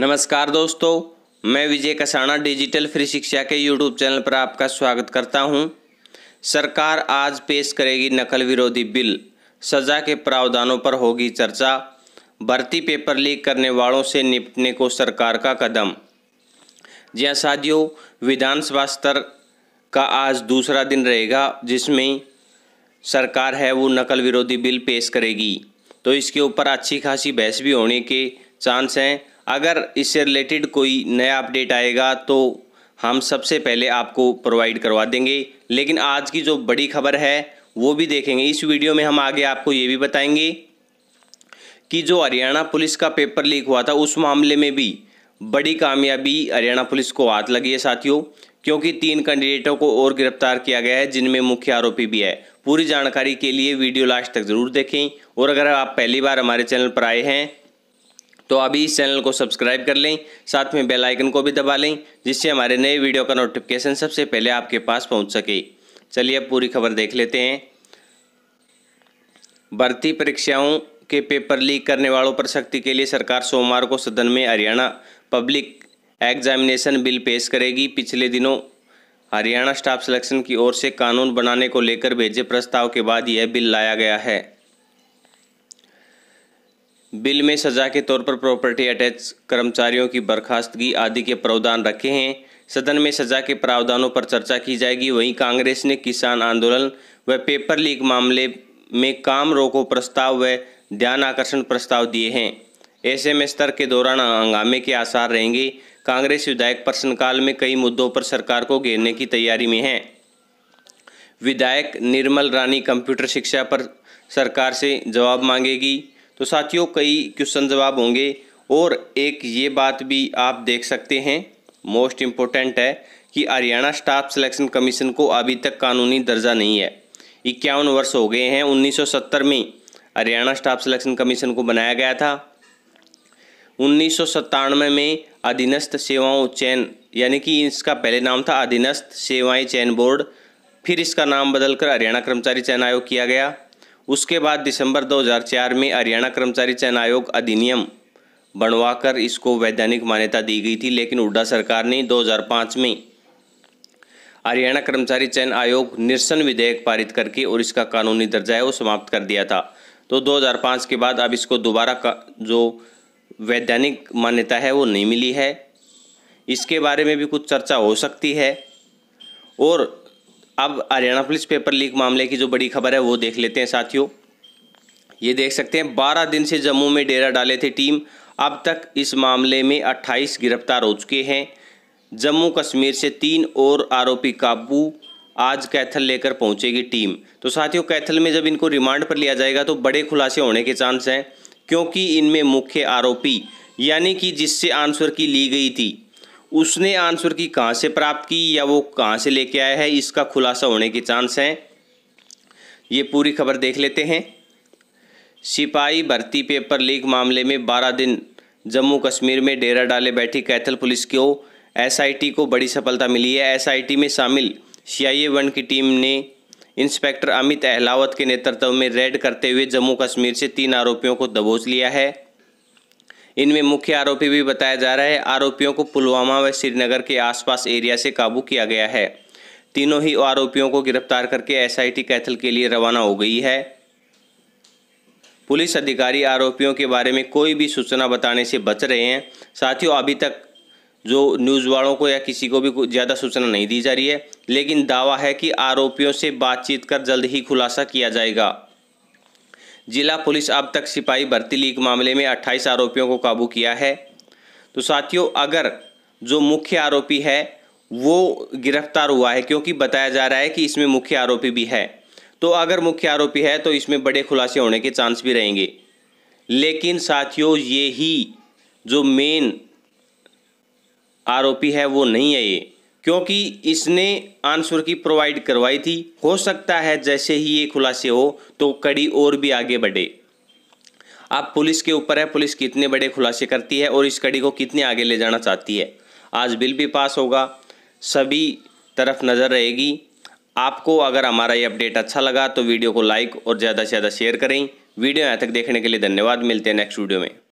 नमस्कार दोस्तों मैं विजय कसाना डिजिटल फ्री शिक्षा के यूट्यूब चैनल पर आपका स्वागत करता हूं। सरकार आज पेश करेगी नकल विरोधी बिल सजा के प्रावधानों पर होगी चर्चा भर्ती पेपर लीक करने वालों से निपटने को सरकार का कदम जी साथियों विधानसभा स्तर का आज दूसरा दिन रहेगा जिसमें सरकार है वो नकल विरोधी बिल पेश करेगी तो इसके ऊपर अच्छी खासी बहस भी होने के चांस हैं अगर इससे रिलेटेड कोई नया अपडेट आएगा तो हम सबसे पहले आपको प्रोवाइड करवा देंगे लेकिन आज की जो बड़ी खबर है वो भी देखेंगे इस वीडियो में हम आगे आपको ये भी बताएंगे कि जो हरियाणा पुलिस का पेपर लीक हुआ था उस मामले में भी बड़ी कामयाबी हरियाणा पुलिस को हाथ लगी है साथियों क्योंकि तीन कैंडिडेटों को और गिरफ्तार किया गया है जिनमें मुख्य आरोपी भी है पूरी जानकारी के लिए वीडियो लास्ट तक जरूर देखें और अगर आप पहली बार हमारे चैनल पर आए हैं तो अभी इस चैनल को सब्सक्राइब कर लें साथ में बेल आइकन को भी दबा लें जिससे हमारे नए वीडियो का नोटिफिकेशन सबसे पहले आपके पास पहुंच सके चलिए अब पूरी खबर देख लेते हैं भर्ती परीक्षाओं के पेपर लीक करने वालों पर सख्ती के लिए सरकार सोमवार को सदन में हरियाणा पब्लिक एग्जामिनेशन बिल पेश करेगी पिछले दिनों हरियाणा स्टाफ सिलेक्शन की ओर से कानून बनाने को लेकर भेजे प्रस्ताव के बाद यह बिल लाया गया है बिल में सजा के तौर पर प्रॉपर्टी अटैच कर्मचारियों की बर्खास्तगी आदि के प्रावधान रखे हैं सदन में सजा के प्रावधानों पर चर्चा की जाएगी वहीं कांग्रेस ने किसान आंदोलन व पेपर लीक मामले में काम रोको प्रस्ताव व ध्यान आकर्षण प्रस्ताव दिए हैं ऐसे में स्तर के दौरान हंगामे के आसार रहेंगे कांग्रेस विधायक प्रश्नकाल में कई मुद्दों पर सरकार को घेरने की तैयारी में है विधायक निर्मल रानी कंप्यूटर शिक्षा पर सरकार से जवाब मांगेगी तो साथियों कई क्वेश्चन जवाब होंगे और एक ये बात भी आप देख सकते हैं मोस्ट इम्पोर्टेंट है कि हरियाणा स्टाफ सिलेक्शन कमीशन को अभी तक कानूनी दर्जा नहीं है इक्यावन वर्ष हो गए हैं 1970 में हरियाणा स्टाफ सिलेक्शन कमीशन को बनाया गया था उन्नीस में अधीनस्थ सेवाओं चयन यानी कि इसका पहले नाम था अधीनस्थ सेवाएं चयन बोर्ड फिर इसका नाम बदलकर हरियाणा कर्मचारी चयन आयोग किया गया उसके बाद दिसंबर 2004 में हरियाणा कर्मचारी चयन आयोग अधिनियम बनवाकर इसको वैधानिक मान्यता दी गई थी लेकिन उड्डा सरकार ने 2005 में हरियाणा कर्मचारी चयन आयोग निरसन विधेयक पारित करके और इसका कानूनी दर्जा है वो समाप्त कर दिया था तो 2005 के बाद अब इसको दोबारा जो वैधानिक मान्यता है वो नहीं मिली है इसके बारे में भी कुछ चर्चा हो सकती है और अब हरियाणा पुलिस पेपर लीक मामले की जो बड़ी खबर है वो देख लेते हैं साथियों ये देख सकते हैं बारह दिन से जम्मू में डेरा डाले थे टीम अब तक इस मामले में अट्ठाईस गिरफ्तार हो चुके हैं जम्मू कश्मीर से तीन और आरोपी काबू आज कैथल लेकर पहुंचेगी टीम तो साथियों कैथल में जब इनको रिमांड पर लिया जाएगा तो बड़े खुलासे होने के चांस हैं क्योंकि इनमें मुख्य आरोपी यानी कि जिससे आंसर की ली गई थी उसने आंसर की कहाँ से प्राप्त की या वो कहाँ से लेके आया है इसका खुलासा होने के चांस हैं ये पूरी खबर देख लेते हैं सिपाही भर्ती पेपर लीक मामले में 12 दिन जम्मू कश्मीर में डेरा डाले बैठी कैथल पुलिस को एसआईटी को बड़ी सफलता मिली है एसआईटी में शामिल सी वन की टीम ने इंस्पेक्टर अमित अहलावत के नेतृत्व में रेड करते हुए जम्मू कश्मीर से तीन आरोपियों को दबोच लिया है इनमें मुख्य आरोपी भी बताया जा रहा है आरोपियों को पुलवामा व श्रीनगर के आसपास एरिया से काबू किया गया है तीनों ही आरोपियों को गिरफ्तार करके एसआईटी कैथल के लिए रवाना हो गई है पुलिस अधिकारी आरोपियों के बारे में कोई भी सूचना बताने से बच रहे हैं साथियों अभी तक जो न्यूज़ वालों को या किसी को भी ज़्यादा सूचना नहीं दी जा रही है लेकिन दावा है कि आरोपियों से बातचीत कर जल्द ही खुलासा किया जाएगा जिला पुलिस अब तक सिपाही भर्ती लीक मामले में 28 आरोपियों को काबू किया है तो साथियों अगर जो मुख्य आरोपी है वो गिरफ्तार हुआ है क्योंकि बताया जा रहा है कि इसमें मुख्य आरोपी भी है तो अगर मुख्य आरोपी है तो इसमें बड़े खुलासे होने के चांस भी रहेंगे लेकिन साथियों ये ही जो मेन आरोपी है वो नहीं है ये क्योंकि इसने आंसर की प्रोवाइड करवाई थी हो सकता है जैसे ही ये खुलासे हो तो कड़ी और भी आगे बढ़े आप पुलिस के ऊपर है पुलिस कितने बड़े खुलासे करती है और इस कड़ी को कितने आगे ले जाना चाहती है आज बिल भी पास होगा सभी तरफ नज़र रहेगी आपको अगर हमारा ये अपडेट अच्छा लगा तो वीडियो को लाइक और ज़्यादा से ज़्यादा शेयर करें वीडियो यहाँ तक देखने के लिए धन्यवाद मिलते हैं नेक्स्ट वीडियो में